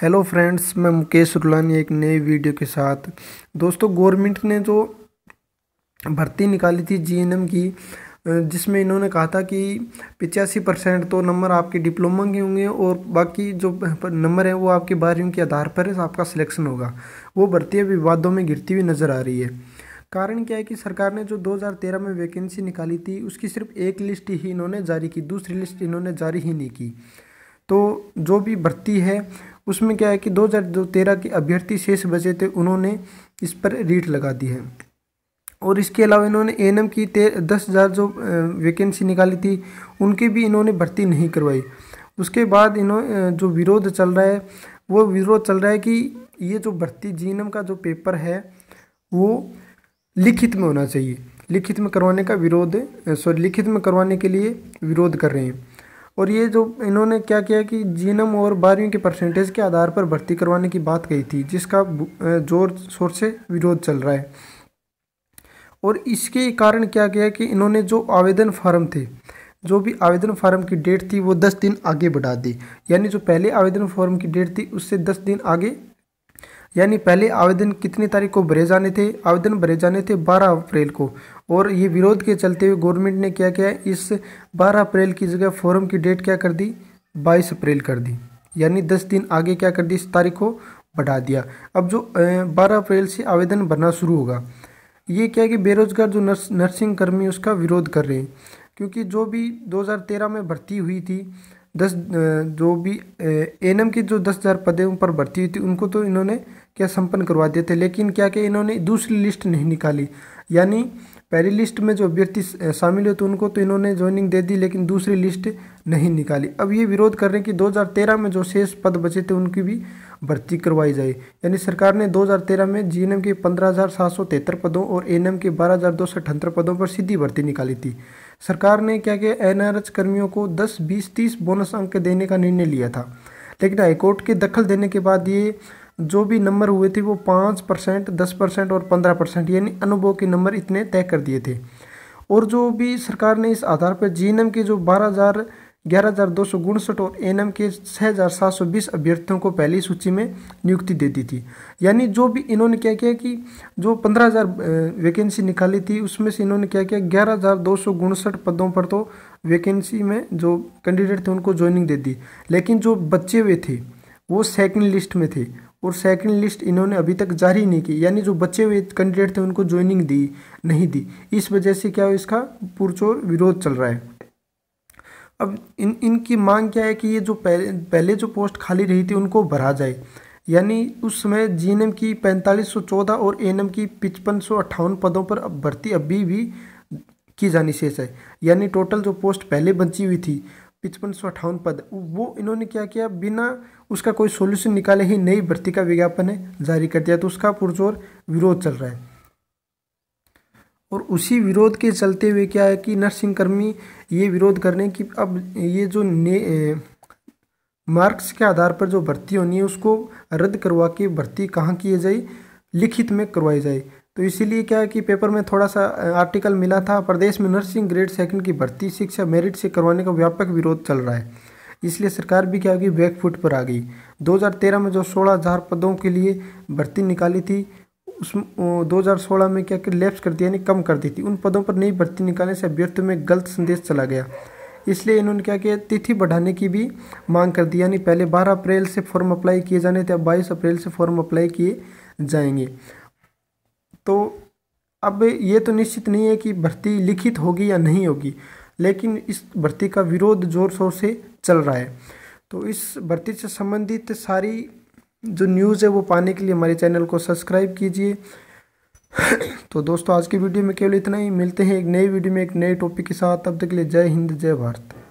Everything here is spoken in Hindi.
हेलो फ्रेंड्स मैं मुकेश रुलानी एक नए वीडियो के साथ दोस्तों गवर्नमेंट ने जो भर्ती निकाली थी जीएनएम की जिसमें इन्होंने कहा था कि पिचासी परसेंट तो नंबर आपके डिप्लोमा के होंगे और बाकी जो नंबर है वो आपके बारहवीं के आधार पर आपका सिलेक्शन होगा वो भर्ती अभी विवादों में गिरती हुई नज़र आ रही है कारण क्या है कि सरकार ने जो 2013 में वैकेंसी निकाली थी उसकी सिर्फ एक लिस्ट ही इन्होंने जारी की दूसरी लिस्ट इन्होंने जारी ही नहीं की तो जो भी भर्ती है उसमें क्या है कि दो हज़ार के अभ्यर्थी शेष बचे थे उन्होंने इस पर रीट लगा दी है और इसके अलावा इन्होंने एन की ते दस हज़ार जो वैकेंसी निकाली थी उनकी भी इन्होंने भर्ती नहीं करवाई उसके बाद इन्होंने जो विरोध चल रहा है वो विरोध चल रहा है कि ये जो भर्ती जीनम का जो पेपर है वो लिखित में होना चाहिए लिखित में करवाने का विरोध सॉरी लिखित में करवाने के लिए विरोध कर रहे हैं और ये जो इन्होंने क्या किया कि जीनम और बारहवीं के परसेंटेज के आधार पर भर्ती करवाने की बात कही थी जिसका जोर शोर से विरोध चल रहा है और इसके कारण क्या किया कि इन्होंने जो आवेदन फार्म थे जो भी आवेदन फार्म की डेट थी वो दस दिन आगे बढ़ा दी यानी जो पहले आवेदन फॉर्म की डेट थी उससे दस दिन आगे यानी पहले आवेदन कितनी तारीख को भरे जाने थे आवेदन भरे जाने थे 12 अप्रैल को और ये विरोध के चलते हुए गवर्नमेंट ने क्या किया इस 12 अप्रैल की जगह फॉरम की डेट क्या कर दी 22 अप्रैल कर दी यानी 10 दिन आगे क्या कर दी इस तारीख को बढ़ा दिया अब जो बारह अप्रैल से आवेदन भरना शुरू होगा ये क्या कि बेरोजगार जो नर्स नर्सिंग कर्मी उसका विरोध कर रहे हैं क्योंकि जो भी दो में भर्ती हुई थी दस जो भी एनएम के जो दस हज़ार पदों पर भर्ती हुई थी उनको तो इन्होंने क्या संपन्न करवा दिए थे लेकिन क्या कि इन्होंने दूसरी लिस्ट नहीं निकाली यानी पहली लिस्ट में जो अभ्यर्थी शामिल हुए तो उनको तो इन्होंने ज्वाइनिंग दे दी लेकिन दूसरी लिस्ट नहीं निकाली अब ये विरोध कर रहे हैं कि 2013 में जो शेष पद बचे थे उनकी भी भर्ती करवाई जाए यानी सरकार ने 2013 में जी के पंद्रह पदों और एन के बारह पदों पर सीधी भर्ती निकाली थी सरकार ने क्या किया एन कर्मियों को 10, 20, 30 बोनस अंक देने का निर्णय लिया था लेकिन हाईकोर्ट के दखल देने के बाद ये जो भी नंबर हुए थे वो पाँच परसेंट दस परसेंट और पंद्रह परसेंट यानी अनुभव के नंबर इतने तय कर दिए थे और जो भी सरकार ने इस आधार पर जी के जो बारह हज़ार ग्यारह हज़ार दो सौ और एनएम के छः हज़ार सात सौ बीस अभ्यर्थियों को पहली सूची में नियुक्ति दे दी थी यानी जो भी इन्होंने क्या किया कि जो पंद्रह हज़ार वैकेंसी निकाली थी उसमें से इन्होंने क्या किया ग्यारह हज़ार दो सौ पदों पर तो वैकेंसी में जो कैंडिडेट थे उनको ज्वाइनिंग दे दी लेकिन जो बच्चे हुए थे वो सेकेंड लिस्ट में थे और सेकंड लिस्ट इन्होंने अभी तक जारी नहीं की यानी जो बचे हुए कैंडिडेट थे उनको ज्वाइनिंग दी नहीं दी इस वजह से क्या हो इसका पुरजोर विरोध चल रहा है अब इन इनकी मांग क्या है कि ये जो पहले पहले जो पोस्ट खाली रही थी उनको भरा जाए यानी उस समय एम की पैंतालीस सौ चौदह और एम की पचपन सौ अट्ठावन पदों पर अब भर्ती अभी भी की जानी शेष है यानी टोटल जो पोस्ट पहले बची हुई थी पचपन सौ अट्ठावन पद वो इन्होंने क्या किया बिना उसका कोई सोल्यूशन निकाले ही नई भर्ती का विज्ञापन है जारी कर दिया तो उसका पुरजोर विरोध चल रहा है और उसी विरोध के चलते हुए क्या है कि नर्सिंग कर्मी ये विरोध करने की अब ये जो ने मार्क्स के आधार पर जो भर्ती होनी है उसको रद्द करवा के भर्ती कहाँ किए जाए लिखित में करवाई जाए तो इसीलिए क्या है कि पेपर में थोड़ा सा आर्टिकल मिला था प्रदेश में नर्सिंग ग्रेड सेकंड की भर्ती शिक्षा मेरिट से करवाने का व्यापक विरोध चल रहा है इसलिए सरकार भी क्या होगी बैकफुट पर आ गई 2013 में जो 16,000 पदों के लिए भर्ती निकाली थी उस सोलह में क्या लेप्स कर दी यानी कम कर दी थी उन पदों पर नई भर्ती निकालने से अभ्यर्थियों में गलत संदेश चला गया इसलिए इन्होंने क्या किया तिथि बढ़ाने की भी मांग कर दी यानी पहले 12 अप्रैल से फॉर्म अप्लाई किए जाने थे अब बाईस अप्रैल से फॉर्म अप्लाई किए जाएंगे तो अब ये तो निश्चित नहीं है कि भर्ती लिखित होगी या नहीं होगी लेकिन इस भर्ती का विरोध जोर शोर से चल रहा है तो इस भर्ती से संबंधित सारी जो न्यूज़ है वो पाने के लिए हमारे चैनल को सब्सक्राइब कीजिए तो दोस्तों आज की वीडियो में केवल इतना ही मिलते हैं एक नई वीडियो में एक नए टॉपिक के साथ तब तक के लिए जय हिंद जय भारत